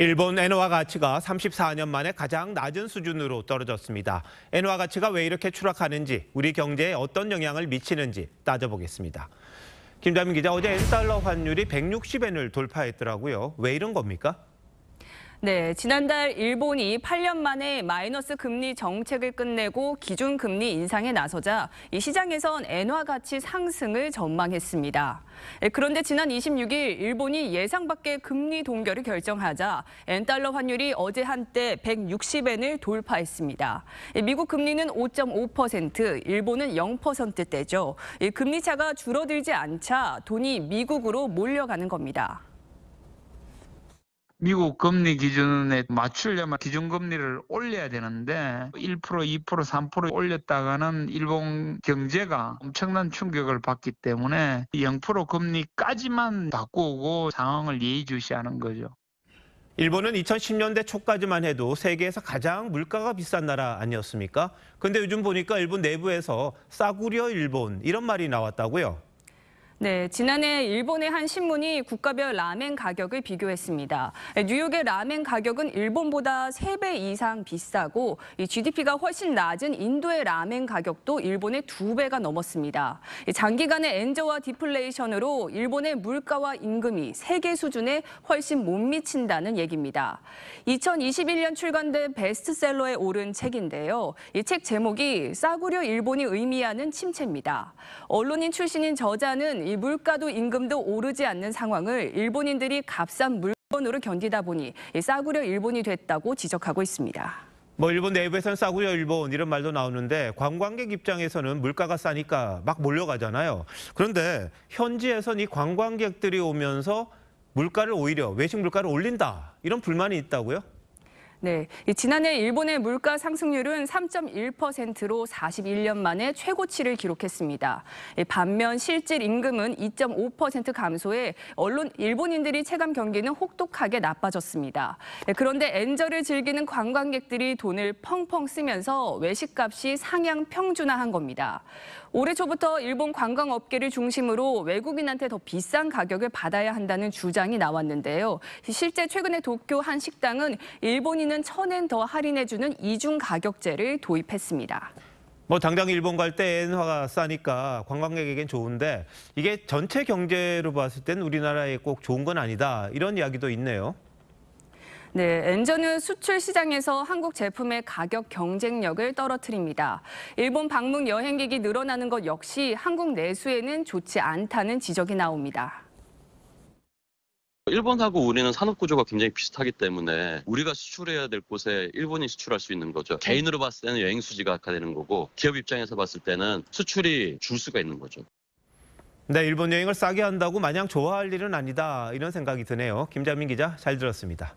일본 엔화 가치가 34년 만에 가장 낮은 수준으로 떨어졌습니다. 엔화 가치가 왜 이렇게 추락하는지, 우리 경제에 어떤 영향을 미치는지 따져보겠습니다. 김자민 기자, 어제 엔달러 환율이 160엔을 돌파했더라고요. 왜 이런 겁니까? 네, 지난달 일본이 8년 만에 마이너스 금리 정책을 끝내고 기준 금리 인상에 나서자 이 시장에선 엔화 가치 상승을 전망했습니다. 예, 그런데 지난 26일 일본이 예상 밖의 금리 동결을 결정하자 엔달러 환율이 어제 한때 160엔을 돌파했습니다. 예, 미국 금리는 5.5%, 일본은 0%대죠. 금리 차가 줄어들지 않자 돈이 미국으로 몰려가는 겁니다. 미국 금리 기준에 맞추려면 기준 금리를 올려야 되는데 1% 2% 3% 올렸다가는 일본 경제가 엄청난 충격을 받기 때문에 0% 금리까지만 바꾸고 상황을 예의주시하는 거죠. 일본은 2010년대 초까지만 해도 세계에서 가장 물가가 비싼 나라 아니었습니까? 근데 요즘 보니까 일본 내부에서 싸구려 일본 이런 말이 나왔다고요. 네, 지난해 일본의 한 신문이 국가별 라멘 가격을 비교했습니다. 네, 뉴욕의 라멘 가격은 일본보다 3배 이상 비싸고 GDP가 훨씬 낮은 인도의 라멘 가격도 일본의 2배가 넘었습니다. 장기간의 엔저와 디플레이션으로 일본의 물가와 임금이 세계 수준에 훨씬 못 미친다는 얘기입니다. 2021년 출간된 베스트셀러에 오른 책인데요. 이 책 제목이 싸구려 일본이 의미하는 침체입니다. 언론인 출신인 저자는 이 물가도 임금도 오르지 않는 상황을 일본인들이 값싼 물건으로 견디다 보니 싸구려 일본이 됐다고 지적하고 있습니다. 뭐 일본 내부에서 싸구려 일본 이런 말도 나오는데 관광객 입장에서는 물가가 싸니까 막 몰려가잖아요. 그런데 현지에선 이 관광객들이 오면서 물가를 오히려 외식 물가를 올린다 이런 불만이 있다고요? 네, 지난해 일본의 물가 상승률은 3.1%로 41년 만에 최고치를 기록했습니다. 반면 실질 임금은 2.5% 감소해 언론 일본인들이 체감 경기는 혹독하게 나빠졌습니다. 네, 그런데 엔저를 즐기는 관광객들이 돈을 펑펑 쓰면서 외식값이 상향 평준화한 겁니다. 올해 초부터 일본 관광업계를 중심으로 외국인한테 더 비싼 가격을 받아야 한다는 주장이 나왔는데요. 실제 최근에 도쿄 한 식당은 일본인 원에는 천엔 더 할인해주는 이중 가격제를 도입했습니다. 뭐 당장 일본 갈 때 엔화가 싸니까 관광객에겐 좋은데 이게 전체 경제로 봤을 땐 우리나라에 꼭 좋은 건 아니다 이런 이야기도 있네요. 네, 엔저는 수출 시장에서 한국 제품의 가격 경쟁력을 떨어뜨립니다. 일본 방문 여행객이 늘어나는 것 역시 한국 내수에는 좋지 않다는 지적이 나옵니다. 일본하고 우리는 산업 구조가 굉장히 비슷하기 때문에 우리가 수출해야 될 곳에 일본이 수출할 수 있는 거죠. 개인으로 봤을 때는 여행 수지가 악화되는 거고 기업 입장에서 봤을 때는 수출이 줄 수가 있는 거죠. 네, 일본 여행을 싸게 한다고 마냥 좋아할 일은 아니다 이런 생각이 드네요. 김자민 기자 잘 들었습니다.